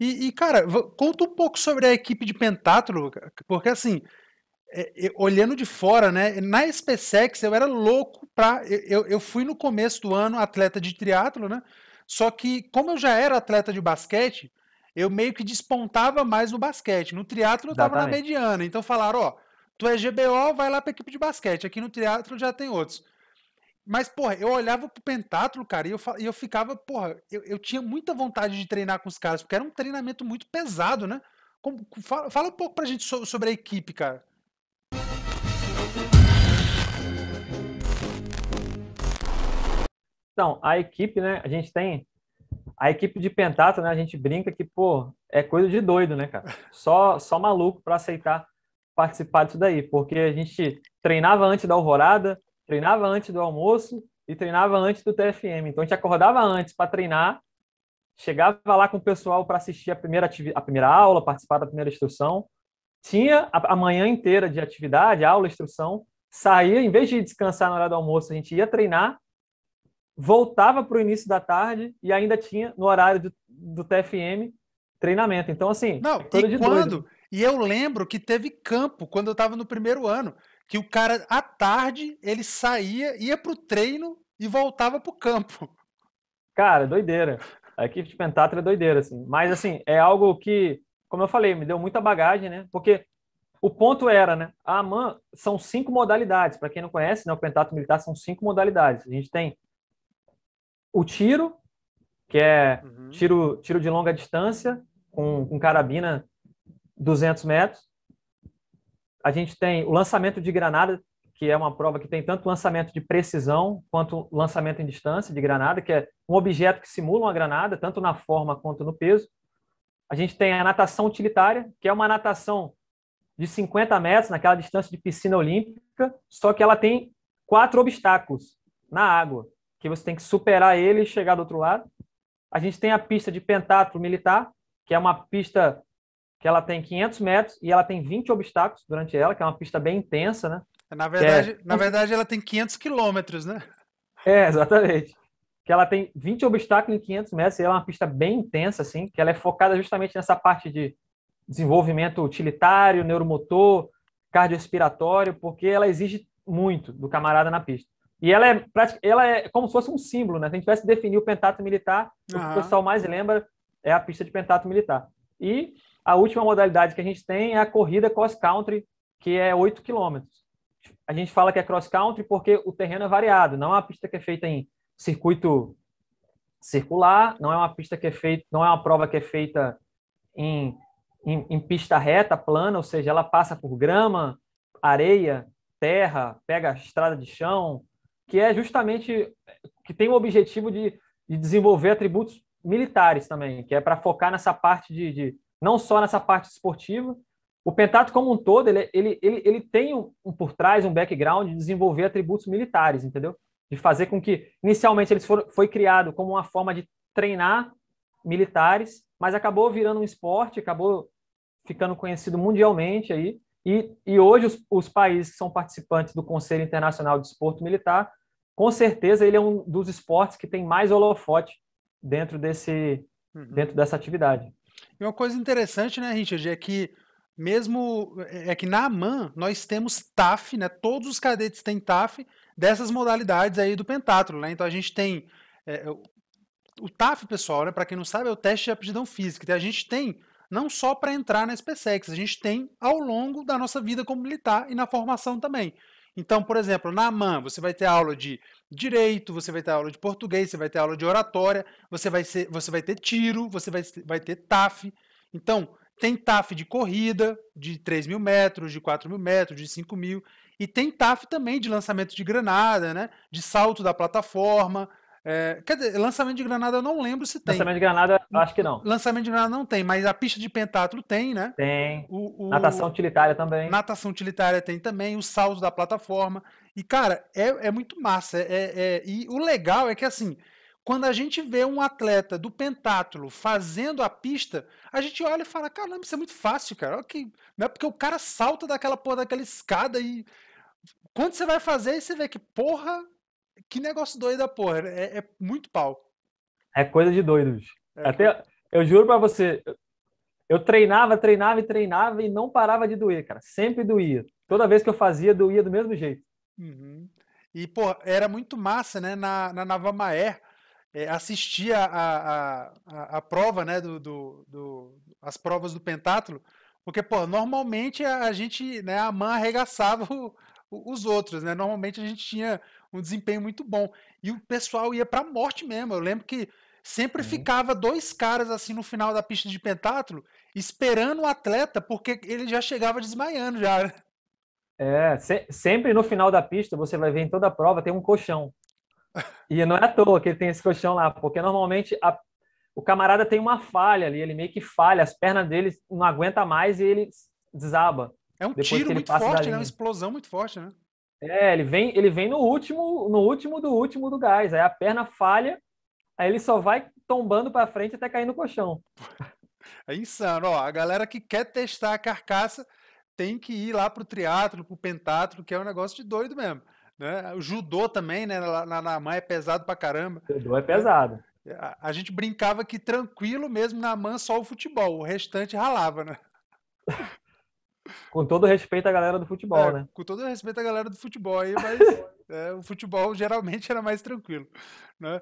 E, e, cara, conta um pouco sobre a equipe de pentátulo, porque assim, é, é, olhando de fora, né? Na SpaceX eu era louco pra. Eu, eu fui no começo do ano atleta de triatlo, né? Só que, como eu já era atleta de basquete, eu meio que despontava mais no basquete. No triatlo eu tava Exatamente. na mediana. Então falaram, ó, tu é GBO, vai lá pra equipe de basquete. Aqui no triatlo já tem outros. Mas, porra, eu olhava pro pentátulo, cara, e eu, e eu ficava, porra, eu, eu tinha muita vontade de treinar com os caras, porque era um treinamento muito pesado, né? Como, fala, fala um pouco pra gente so, sobre a equipe, cara. Então, a equipe, né? A gente tem a equipe de pentato, né? A gente brinca que, pô, é coisa de doido, né, cara? Só só maluco para aceitar participar disso daí, porque a gente treinava antes da alvorada, treinava antes do almoço e treinava antes do TFM. Então a gente acordava antes para treinar, chegava lá com o pessoal para assistir a primeira, a primeira aula, participar da primeira instrução. Tinha a, a manhã inteira de atividade, aula, instrução. Saía, em vez de descansar na hora do almoço, a gente ia treinar, voltava para o início da tarde e ainda tinha, no horário do, do TFM, treinamento. Então, assim. Não, é e quando. Doido. E eu lembro que teve campo quando eu estava no primeiro ano que o cara, à tarde, ele saía, ia pro treino e voltava pro campo. Cara, doideira. A equipe de Pentatra é doideira, assim. Mas, assim, é algo que, como eu falei, me deu muita bagagem, né? Porque o ponto era, né? A AMAN são cinco modalidades. Para quem não conhece, né, o Pentato Militar são cinco modalidades. A gente tem o tiro, que é uhum. tiro, tiro de longa distância, com, com carabina 200 metros a gente tem o lançamento de granada, que é uma prova que tem tanto lançamento de precisão quanto lançamento em distância de granada, que é um objeto que simula uma granada, tanto na forma quanto no peso. A gente tem a natação utilitária, que é uma natação de 50 metros, naquela distância de piscina olímpica, só que ela tem quatro obstáculos na água, que você tem que superar ele e chegar do outro lado. A gente tem a pista de pentatlo militar, que é uma pista que ela tem 500 metros e ela tem 20 obstáculos durante ela, que é uma pista bem intensa, né? Na é verdade, é... na verdade ela tem 500 quilômetros, né? É, exatamente. Que ela tem 20 obstáculos em 500 metros e ela é uma pista bem intensa, assim, que ela é focada justamente nessa parte de desenvolvimento utilitário, neuromotor, cardiorrespiratório, porque ela exige muito do camarada na pista. E ela é, ela é como se fosse um símbolo, né? Se a gente tivesse definir o pentato militar, uhum. o que o pessoal mais lembra é a pista de pentato militar. E a última modalidade que a gente tem é a corrida cross-country, que é 8 quilômetros. A gente fala que é cross-country porque o terreno é variado, não é uma pista que é feita em circuito circular, não é uma pista que é feita, não é uma prova que é feita em, em, em pista reta, plana, ou seja, ela passa por grama, areia, terra, pega a estrada de chão, que é justamente que tem o objetivo de, de desenvolver atributos militares também, que é para focar nessa parte de, de, não só nessa parte esportiva. O Pentato como um todo, ele, é, ele, ele, ele tem um, um, por trás um background de desenvolver atributos militares, entendeu? De fazer com que, inicialmente, ele foi criado como uma forma de treinar militares, mas acabou virando um esporte, acabou ficando conhecido mundialmente aí. E, e hoje os, os países que são participantes do Conselho Internacional de Esporte Militar, com certeza ele é um dos esportes que tem mais holofote dentro desse uhum. dentro dessa atividade. E uma coisa interessante, né, Richard, é que mesmo é que na AMAN nós temos TAF, né? Todos os cadetes têm TAF dessas modalidades aí do pentáculo né? Então a gente tem é, o TAF, pessoal, né, para quem não sabe, é o teste de aptidão física. Então, a gente tem não só para entrar na SPSEX, a gente tem ao longo da nossa vida como militar e na formação também. Então, por exemplo, na AMAN, você vai ter aula de direito, você vai ter aula de português, você vai ter aula de oratória, você vai, ser, você vai ter tiro, você vai, vai ter TAF. Então, tem TAF de corrida, de 3 mil metros, de 4 mil metros, de 5 mil. E tem TAF também de lançamento de granada, né? de salto da plataforma, é, dizer, lançamento de granada eu não lembro se tem. Lançamento de granada, acho que não. Lançamento de granada não tem, mas a pista de pentatlo tem, né? Tem. O, o... Natação utilitária também. Natação utilitária tem também, o salto da plataforma. E, cara, é, é muito massa. É, é, é, e o legal é que, assim, quando a gente vê um atleta do pentatlo fazendo a pista, a gente olha e fala: caramba, isso é muito fácil, cara. Olha que... Não é porque o cara salta daquela porra daquela escada e. Quando você vai fazer, você vê que, porra, que negócio doido da porra. É, é, muito pau. É coisa de doidos. É Até, eu juro pra você, eu treinava, treinava e treinava e não parava de doer, cara. Sempre doía. Toda vez que eu fazia, doía do mesmo jeito. Uhum. E, pô, era muito massa, né? Na, na Navamaer, é, assistia a, a, a, prova, né? Do, do, do, as provas do pentátulo. Porque, pô, normalmente a, a gente, né? A mãe arregaçava o, os outros, né? Normalmente a gente tinha um desempenho muito bom. E o pessoal ia pra morte mesmo. Eu lembro que sempre uhum. ficava dois caras assim no final da pista de pentátulo, esperando o atleta, porque ele já chegava desmaiando já. É, se, sempre no final da pista, você vai ver em toda a prova, tem um colchão. E não é à toa que ele tem esse colchão lá, porque normalmente a, o camarada tem uma falha ali, ele meio que falha, as pernas dele não aguenta mais e ele desaba. É um Depois tiro muito forte, né? Uma explosão muito forte, né? É, ele vem, ele vem no último, no último do último do gás. Aí a perna falha, aí ele só vai tombando para frente até cair no colchão. É insano, ó. A galera que quer testar a carcaça tem que ir lá pro triatlo, pro pentatlo, que é um negócio de doido mesmo. Né? O judô também, né? Na, na, mãe é pesado pra caramba. O judô é pesado. É, a, a gente brincava que tranquilo mesmo na mãe só o futebol, o restante ralava, né? Com todo respeito à galera do futebol, é, né? Com todo respeito à galera do futebol aí, mas é, o futebol geralmente era mais tranquilo, né?